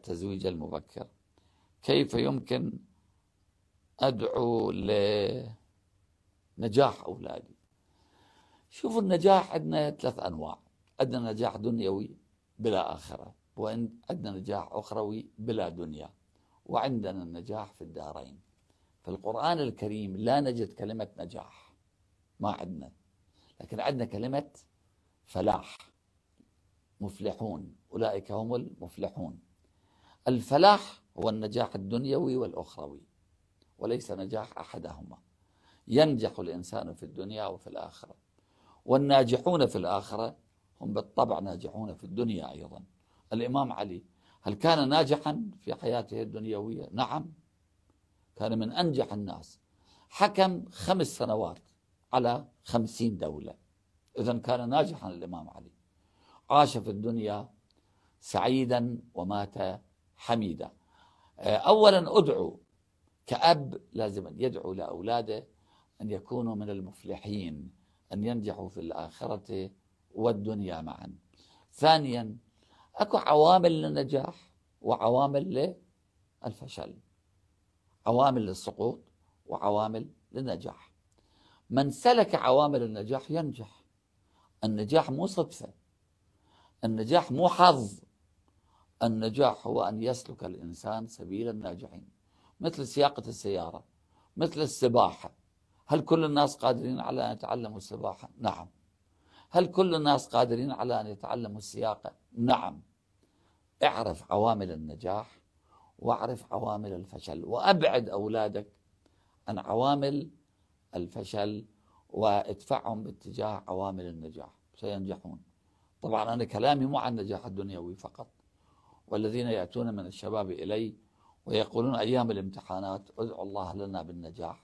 التزويج المبكر كيف يمكن أدعو لنجاح أولادي شوفوا النجاح عندنا ثلاث أنواع عندنا نجاح دنيوي بلا آخرة وعندنا نجاح أخروي بلا دنيا وعندنا النجاح في الدارين في القرآن الكريم لا نجد كلمة نجاح ما عندنا لكن عندنا كلمة فلاح مفلحون أولئك هم المفلحون الفلاح هو النجاح الدنيوي والأخروي وليس نجاح أحدهما ينجح الإنسان في الدنيا وفي الآخرة والناجحون في الآخرة هم بالطبع ناجحون في الدنيا أيضا الإمام علي هل كان ناجحا في حياته الدنيوية؟ نعم كان من أنجح الناس حكم خمس سنوات على خمسين دولة إذا كان ناجحا الإمام علي عاش في الدنيا سعيدا ومات حميدة آه، أولا أدعو كأب لازم أن يدعو لأولاده أن يكونوا من المفلحين أن ينجحوا في الآخرة والدنيا معا ثانيا أكو عوامل للنجاح وعوامل للفشل عوامل للسقوط وعوامل للنجاح من سلك عوامل النجاح ينجح النجاح مو صدفة النجاح مو حظ النجاح هو أن يسلك الإنسان سبيل الناجحين مثل سياقة السيارة مثل السباحة هل كل الناس قادرين على أن يتعلموا السباحة؟ نعم هل كل الناس قادرين على أن يتعلموا السياقة؟ نعم اعرف عوامل النجاح واعرف عوامل الفشل وأبعد أولادك عن عوامل الفشل وادفعهم باتجاه عوامل النجاح سينجحون طبعا أنا كلامي مو عن النجاح الدنيوي فقط والذين يأتون من الشباب إلي ويقولون أيام الامتحانات ادعوا الله لنا بالنجاح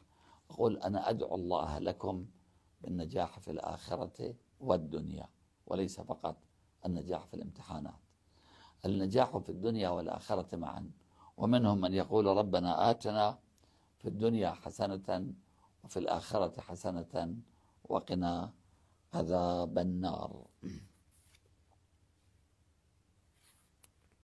أقول أنا أدعو الله لكم بالنجاح في الآخرة والدنيا وليس فقط النجاح في الامتحانات النجاح في الدنيا والآخرة معا ومنهم من يقول ربنا آتنا في الدنيا حسنة وفي الآخرة حسنة وقنا عذاب النار